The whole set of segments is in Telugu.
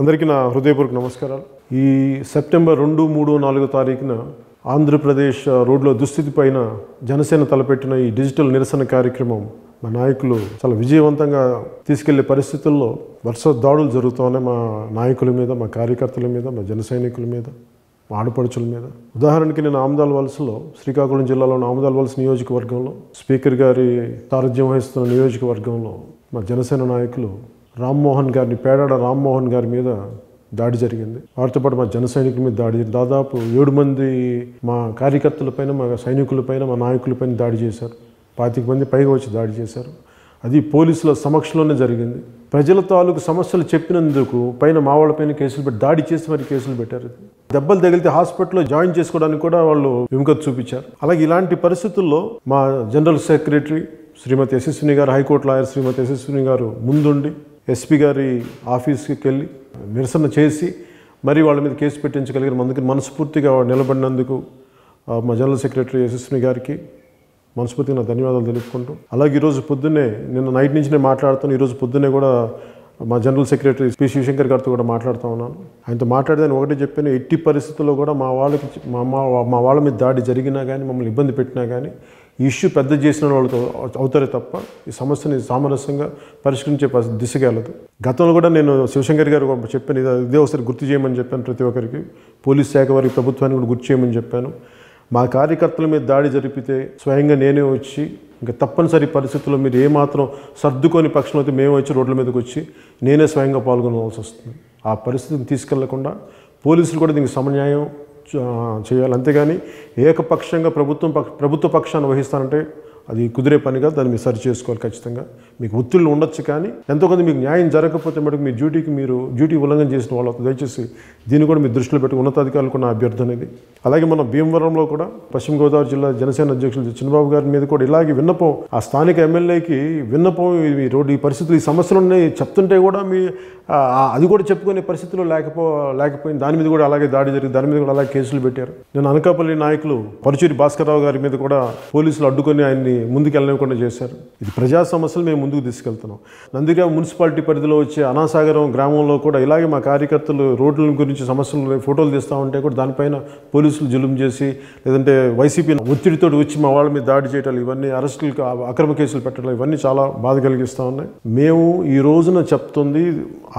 అందరికీ నా హృదయపూర్వక నమస్కారాలు ఈ సెప్టెంబర్ రెండు మూడు నాలుగో తారీఖున ఆంధ్రప్రదేశ్ రోడ్ల దుస్థితి పైన జనసేన తలపెట్టిన ఈ డిజిటల్ నిరసన కార్యక్రమం మా నాయకులు చాలా విజయవంతంగా తీసుకెళ్లే పరిస్థితుల్లో వర్ష దాడులు జరుగుతూనే మా నాయకుల మీద మా కార్యకర్తల మీద మా జన మీద మా ఆడపడుచుల మీద ఉదాహరణకి నేను ఆమదాల వలసలో శ్రీకాకుళం జిల్లాలో ఆమదాల వలస నియోజకవర్గంలో స్పీకర్ గారి తారథ్యం వహిస్తున్న నియోజకవర్గంలో మా జనసేన నాయకులు రామ్మోహన్ గారిని పేడాడ రామ్మోహన్ గారి మీద దాడి జరిగింది వారితో పాటు మా జన సైనికుల మీద దాడి దాదాపు ఏడు మంది మా కార్యకర్తలపైన మా సైనికులపైన మా నాయకులపైన దాడి చేశారు పాతిక మంది పైగా వచ్చి దాడి చేశారు అది పోలీసుల సమక్షంలోనే జరిగింది ప్రజల తాలూకు సమస్యలు చెప్పినందుకు పైన మా వాళ్ళపైన కేసులు పెట్టి దాడి చేసి మరి కేసులు పెట్టారు దెబ్బలు తగిలితే హాస్పిటల్లో జాయిన్ చేసుకోవడానికి కూడా వాళ్ళు విముఖత చూపించారు అలాగే ఇలాంటి పరిస్థితుల్లో మా జనరల్ సెక్రటరీ శ్రీమతి యశస్విని గారు హైకోర్టు లాయర్ శ్రీమతి యశస్విని గారు ముందుండి ఎస్పీ గారి ఆఫీస్కి వెళ్ళి నిరసన చేసి మరి వాళ్ళ మీద కేసు పెట్టించగలిగిన అందుకు మనస్ఫూర్తిగా నిలబడినందుకు మా జనరల్ సెక్రటరీ యశస్విని గారికి మనస్ఫూర్తిగా నా ధన్యవాదాలు తెలుపుకుంటూ అలాగే ఈరోజు పొద్దున్నే నిన్న నైట్ నుంచి నేను మాట్లాడుతాను ఈరోజు పొద్దున్నే కూడా మా జనరల్ సెక్రటరీ పి శివశంకర్ గారితో కూడా మాట్లాడుతూ ఉన్నాను ఆయనతో మాట్లాడేదని ఒకటే చెప్పాను ఎట్టి పరిస్థితుల్లో కూడా మా వాళ్ళకి మా మా వాళ్ళ మీద దాడి జరిగినా కానీ మమ్మల్ని ఇబ్బంది పెట్టినా కానీ ఇష్యూ పెద్ద చేసిన వాళ్ళతో అవుతారే తప్ప ఈ సమస్యని సామరస్యంగా పరిష్కరించే దిశగా వెళ్ళదు గతంలో కూడా నేను శివశంకర్ గారు చెప్పాను ఇదే ఒకసారి గుర్తు చేయమని చెప్పాను ప్రతి ఒక్కరికి పోలీస్ శాఖ వారికి ప్రభుత్వాన్ని కూడా గుర్తు చేయమని చెప్పాను మా కార్యకర్తల మీద దాడి జరిపితే స్వయంగా నేనే వచ్చి ఇంకా తప్పనిసరి పరిస్థితుల్లో మీరు ఏమాత్రం సర్దుకొని పక్షంలో అయితే మేము వచ్చి రోడ్ల మీదకి వచ్చి నేనే స్వయంగా పాల్గొనవలసి వస్తుంది ఆ పరిస్థితిని తీసుకెళ్లకుండా పోలీసులు కూడా దీనికి సమన్యాయం చేయాలి అంతేగాని ఏకపక్షంగా ప్రభుత్వం ప్రభుత్వ పక్షాన్ని వహిస్తానంటే అది కుదిరే పని కాదు దాన్ని మీరు సరి చేసుకోవాలి ఖచ్చితంగా మీకు ఒత్తిళ్ళు ఉండొచ్చు కానీ ఎంతో కొంత మీకు న్యాయం జరగకపోతే మటుకు మీ డ్యూటీకి మీరు డ్యూటీ ఉల్లంఘన చేసిన వాళ్ళు దయచేసి దీన్ని కూడా మీరు దృష్టిలో పెట్టి ఉన్నతాధికారులకు నా అభ్యర్థన ఇది అలాగే మన భీమవరంలో కూడా పశ్చిమ గోదావరి జిల్లా జనసేన అధ్యక్షులు చంద్రబాబు గారి మీద కూడా ఇలాగే విన్నపం ఆ స్థానిక ఎమ్మెల్యేకి విన్నపం ఈ రోడ్డు ఈ పరిస్థితులు ఈ సమస్యలు ఉన్నాయి చెప్తుంటే కూడా మీ అది కూడా చెప్పుకునే పరిస్థితులు లేకపో లేకపోయింది దాని మీద కూడా అలాగే దాడి జరిగింది దాని మీద కూడా అలాగే కేసులు పెట్టారు నేను అనకాపల్లి నాయకులు పరుచూరి భాస్కర్రావు గారి మీద కూడా పోలీసులు అడ్డుకొని ఆయన్ని ముందుకెళ్ళనివ్వకుండా చేశారు ఇది ప్రజా సమస్యలు మేము ముందుకు తీసుకెళ్తున్నాం నందిగా మున్సిపాలిటీ పరిధిలో వచ్చే అనాసాగరం గ్రామంలో కూడా ఇలాగే మా కార్యకర్తలు రోడ్ల గురించి సమస్యలు ఫోటోలు తీస్తూ ఉంటే కూడా దానిపైన పోలీసులు జులుం చేసి లేదంటే వైసీపీ ఒత్తిడితో వచ్చి మా వాళ్ళ మీద దాడి చేయటాలు ఇవన్నీ అరెస్టులకు అక్రమ కేసులు పెట్టడం ఇవన్నీ చాలా బాధ కలిగిస్తూ ఉన్నాయి మేము ఈ రోజున చెప్తుంది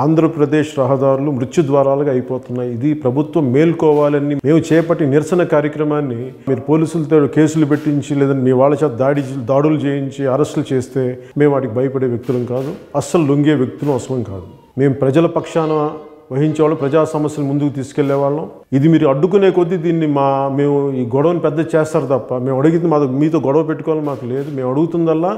ఆంధ్రప్రదేశ్ రహదారులు మృత్యుద్వారాలుగా అయిపోతున్నాయి ఇది ప్రభుత్వం మేల్కోవాలని మేము చేపట్టి నిరసన కార్యక్రమాన్ని మీరు పోలీసులతో కేసులు పెట్టించి లేదంటే మీ వాళ్ళ చేత దాడి దాడులు చేయించి అరెస్టులు చేస్తే మేము వాటికి భయపడే వ్యక్తులం కాదు అస్సలు లొంగే వ్యక్తులు అవసరం కాదు మేము ప్రజల పక్షాన వహించేవాళ్ళం ప్రజా సమస్యలు ముందుకు తీసుకెళ్లే వాళ్ళం ఇది మీరు అడ్డుకునే కొద్దీ దీన్ని మా మేము ఈ గొడవను పెద్ద చేస్తారు తప్ప మేము అడిగింది మాకు మీతో గొడవ పెట్టుకోవాలి మాకు లేదు మేము అడుగుతుందల్లా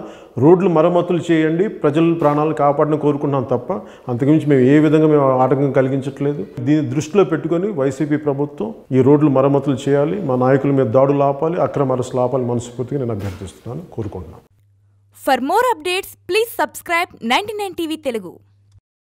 రోడ్లు మరమ్మతులు చేయండి ప్రజల ప్రాణాలు కాపాడని కోరుకుంటున్నాం తప్ప అంతకుమించి మేము ఏ విధంగా మేము ఆటంకం కలిగించట్లేదు దీన్ని దృష్టిలో పెట్టుకొని వైసీపీ ప్రభుత్వం ఈ రోడ్లు మరమ్మతులు చేయాలి మా నాయకుల మీద దాడులు ఆపాలి అక్రమ అరెస్టులు ఆపాలి మనస్ఫూర్తిగా నేను అభ్యర్థిస్తున్నాను కోరుకుంటున్నాను for more updates please subscribe ninety nine TV Telugu